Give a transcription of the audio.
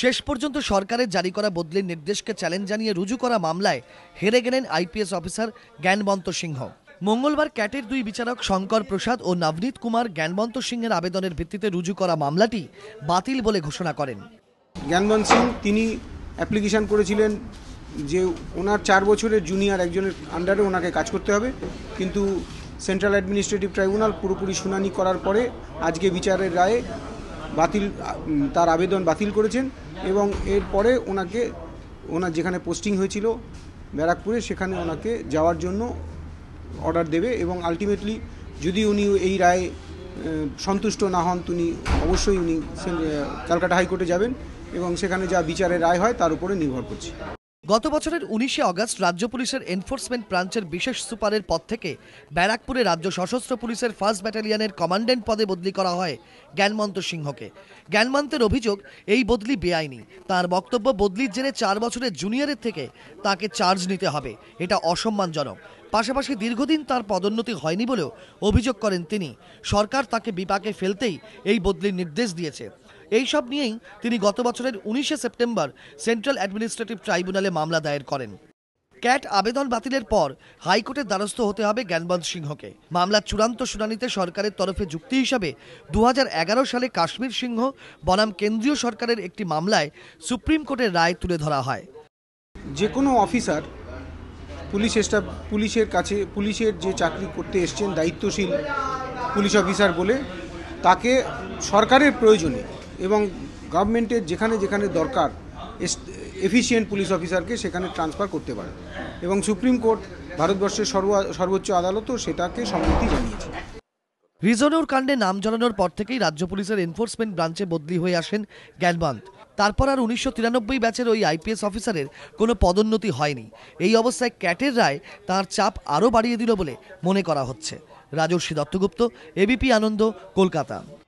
শেষ পর্যন্ত সরকারের জারি করা বদলির নির্দেশকে চ্যালেঞ্জ জানিয়ে রুজু করা মামলায় হেরে গেলেন আইপিএস অফিসার জ্ঞানবন্ত সিংহ মঙ্গলবার ক্যাটের দুই বিচারক শঙ্কর প্রসাদ ও নবনীত কুমার জ্ঞানবন্ত সিংহের আবেদনের ভিত্তিতে রুজু করা মামলাটি বাতিল বলে ঘোষণা করেন জ্ঞানবন্ত সিং তিনি অ্যাপ্লিকেশন করেছিলেন যে ওনার চার বছরের জুনিয়র একজনের আন্ডারে ওনাকে কাজ করতে হবে কিন্তু সেন্ট্রাল অ্যাডমিনিস্ট্রেটিভ ট্রাইব্যুনাল পুরোপুরি শুনানি করার পরে আজকে বিচারের রায়ে বাতিল তার আবেদন বাতিল করেছেন এবং এরপরে ওনাকে ওনার যেখানে পোস্টিং হয়েছিল ব্যারাকপুরে সেখানে ওনাকে যাওয়ার জন্য অর্ডার দেবে এবং আলটিমেটলি যদি উনি এই রায়ে সন্তুষ্ট না হন তিনি অবশ্যই উনি ক্যালকাটা হাইকোর্টে যাবেন এবং সেখানে যা বিচারের রায় হয় তার উপরে নির্ভর করছে গত বছরের উনিশে অগস্ট রাজ্য পুলিশের এনফোর্সমেন্ট ব্রাঞ্চের বিশেষ সুপারের পদ থেকে ব্যারাকপুরে রাজ্য সশস্ত্র পুলিশের ফার্স্ট ব্যাটালিয়নের কমান্ডেন্ট পদে বদলি করা হয় জ্ঞানমন্ত সিংহকে জ্ঞানমন্তের অভিযোগ এই বদলি বেআইনি তার বক্তব্য বদলির জেনে চার বছরের জুনিয়রের থেকে তাকে চার্জ নিতে হবে এটা অসম্মানজনক পাশাপাশি দীর্ঘদিন তার পদোন্নতি হয়নি বলেও অভিযোগ করেন তিনি সরকার তাকে বিপাকে ফেলতেই এই বদলির নির্দেশ দিয়েছে এই সব নিয়েই তিনি গত বছরের উনিশে সেপ্টেম্বর সেন্ট্রাল অ্যাডমিনিস্ট্রেটিভ ট্রাইব্যুনালে মামলা দায়ের করেন ক্যাট আবেদন বাতিলের পর হাইকোর্টের দ্বারস্থ হতে হবে জ্ঞানবন্ত সিংহকে মামলার চূড়ান্ত শুনানিতে সরকারের তরফে যুক্তি হিসাবে দু সালে কাশ্মীর সিংহ বনাম কেন্দ্রীয় সরকারের একটি মামলায় সুপ্রিম কোর্টের রায় তুলে ধরা হয় যে কোনো অফিসার পুলিশ স্টাফ পুলিশের কাছে পুলিশের যে চাকরি করতে এসছেন দায়িত্বশীল পুলিশ অফিসার বলে তাকে সরকারের প্রয়োজনে এবং গভর্নমেন্টের যেখানে যেখানে দরকার এফিসিয়েন্ট পুলিশ অফিসারকে সেখানে ট্রান্সফার করতে পারে এবং সুপ্রিম কোর্ট ভারতবর্ষের সর্ব সর্বোচ্চ আদালতও সেটাকে সম্মতি জানিয়েছে রিজনোর কাণ্ডে নাম জানানোর পর থেকেই রাজ্য পুলিশের এনফোর্সমেন্ট ব্রাঞ্চে বদলি হয়ে আসেন জ্ঞানবান্ত তারপর আর উনিশশো ব্যাচের ওই আইপিএস অফিসারের কোনো পদোন্নতি হয়নি এই অবস্থায় ক্যাটের রায় তার চাপ আরও বাড়িয়ে দিল বলে মনে করা হচ্ছে রাজর্ষি দত্তগুপ্ত এবিপি আনন্দ কলকাতা